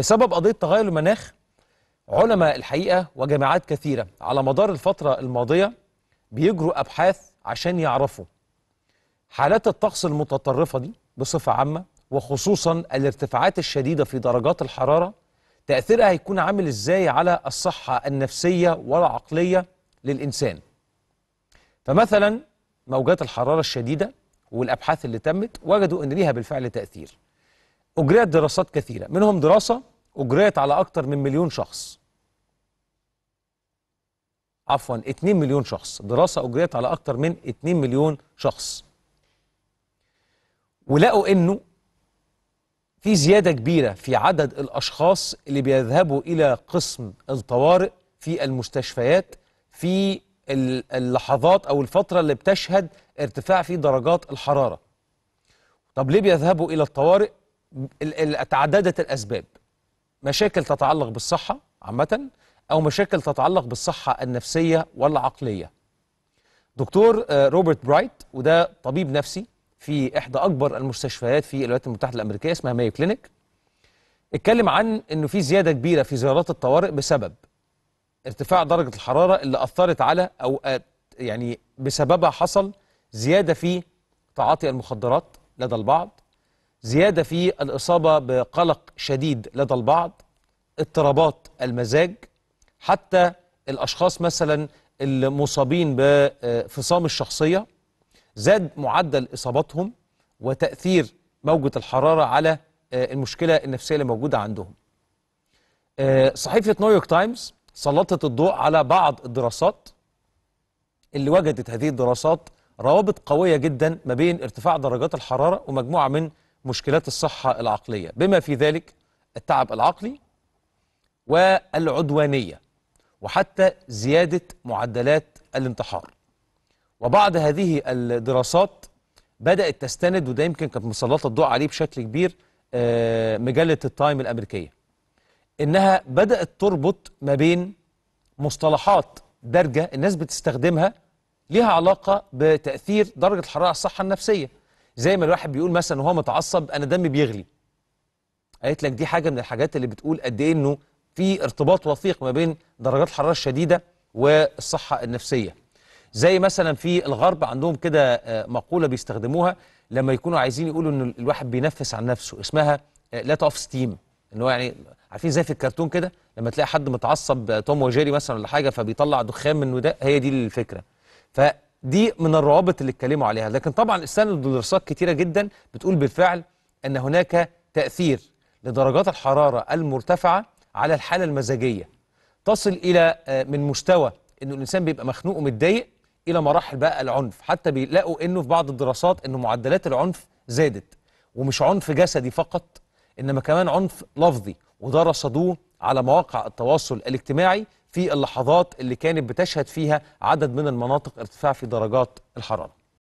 بسبب قضية تغير المناخ علماء الحقيقة وجامعات كثيرة على مدار الفترة الماضية بيجروا أبحاث عشان يعرفوا حالات الطقس المتطرفة دي بصفة عامة وخصوصا الارتفاعات الشديدة في درجات الحرارة تأثيرها هيكون عامل إزاي على الصحة النفسية والعقلية للإنسان فمثلا موجات الحرارة الشديدة والأبحاث اللي تمت وجدوا أن ليها بالفعل تأثير أجريت دراسات كثيرة منهم دراسة أجريت على أكتر من مليون شخص عفوا 2 مليون شخص دراسة أجريت على أكتر من 2 مليون شخص ولقوا أنه في زيادة كبيرة في عدد الأشخاص اللي بيذهبوا إلى قسم الطوارئ في المستشفيات في اللحظات أو الفترة اللي بتشهد ارتفاع في درجات الحرارة طب ليه بيذهبوا إلى الطوارئ تعددت الأسباب مشاكل تتعلق بالصحة عامة أو مشاكل تتعلق بالصحة النفسية والعقلية دكتور آه، روبرت برايت وده طبيب نفسي في إحدى أكبر المستشفيات في الولايات المتحدة الأمريكية اسمها مايو كلينيك اتكلم عن إنه في زيادة كبيرة في زيارات الطوارئ بسبب ارتفاع درجة الحرارة اللي أثرت على أو آه، يعني بسببها حصل زيادة في تعاطي المخدرات لدى البعض زيادة في الإصابة بقلق شديد لدى البعض اضطرابات المزاج حتى الأشخاص مثلا المصابين بفصام الشخصية زاد معدل إصاباتهم وتأثير موجة الحرارة على آه، المشكلة النفسية اللي موجودة عندهم آه، صحيفة نيويورك تايمز سلطت الضوء على بعض الدراسات اللي وجدت هذه الدراسات روابط قوية جدا ما بين ارتفاع درجات الحرارة ومجموعة من مشكلات الصحة العقلية بما في ذلك التعب العقلي والعدوانية وحتى زيادة معدلات الانتحار وبعض هذه الدراسات بدأت تستند وده يمكن كانت مسلطة الضوء عليه بشكل كبير آه، مجلة التايم الأمريكية إنها بدأت تربط ما بين مصطلحات درجة الناس بتستخدمها ليها علاقة بتأثير درجة الحرارة على الصحة النفسية زي ما الواحد بيقول مثلا وهو متعصب انا دمي بيغلي قالت لك دي حاجه من الحاجات اللي بتقول قد ايه انه في ارتباط وثيق ما بين درجات الحراره الشديده والصحه النفسيه زي مثلا في الغرب عندهم كده آه، مقوله بيستخدموها لما يكونوا عايزين يقولوا ان الواحد بينفس عن نفسه اسمها لات اوف ستيم ان هو يعني عارفين زي في الكرتون كده لما تلاقي حد متعصب آه، توم وجيري مثلا ولا حاجه فبيطلع دخان من ده هي دي الفكره ف دي من الروابط اللي اتكلموا عليها لكن طبعا استندوا لدراسات كتيرة جدا بتقول بالفعل أن هناك تأثير لدرجات الحرارة المرتفعة على الحالة المزاجية تصل إلى آه، من مستوى أنه الإنسان بيبقى مخنوق ومتضايق إلى مراحل بقى العنف حتى بيلاقوا أنه في بعض الدراسات أنه معدلات العنف زادت ومش عنف جسدي فقط إنما كمان عنف لفظي وده رصدوه على مواقع التواصل الاجتماعي في اللحظات اللي كانت بتشهد فيها عدد من المناطق ارتفاع في درجات الحرارة